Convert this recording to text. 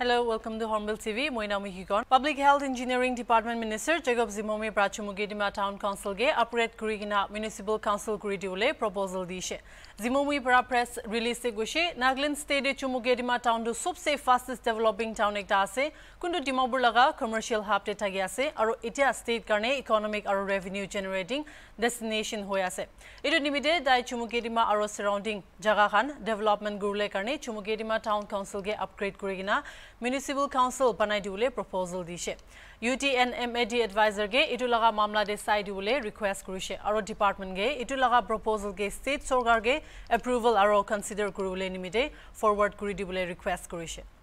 Hello, welcome to Hornville TV. My name is Hugon. Public Health Engineering Department Minister Jacob Zimomi Prachumugidima Town Council ge upgrade Kurigina Municipal Council Kuridule proposal dishe. Zimomi para press release gushe Naglin State Chumugedima Town to subse fastest developing town ektase kundu Dimaburlaga commercial hub de tagiase aro itia state karne economic aro revenue generating destination hoyase. Ito nimide dai Chumugedima aro surrounding jagahan development gurule karne Chumugedima Town Council ge upgrade Kurigina. Municipal council বনাই দিবলৈ proposal দিছে U T N M A D এডভাইজাৰগে এইটো লগা মামলাতে চাই দিবলৈ request কৰিছে আৰু ডিপাৰ্টমেণ্টগে এইটো লগা প্ৰপজেলগে ষ্টেট চৰকাৰগে এপ্ৰুভেল আৰু কনচিডাৰ কৰিবলৈ নিমিত্তে ফৰৱাৰ্ড কৰি দিবলৈ ৰিকুৱেষ্ট কৰিছে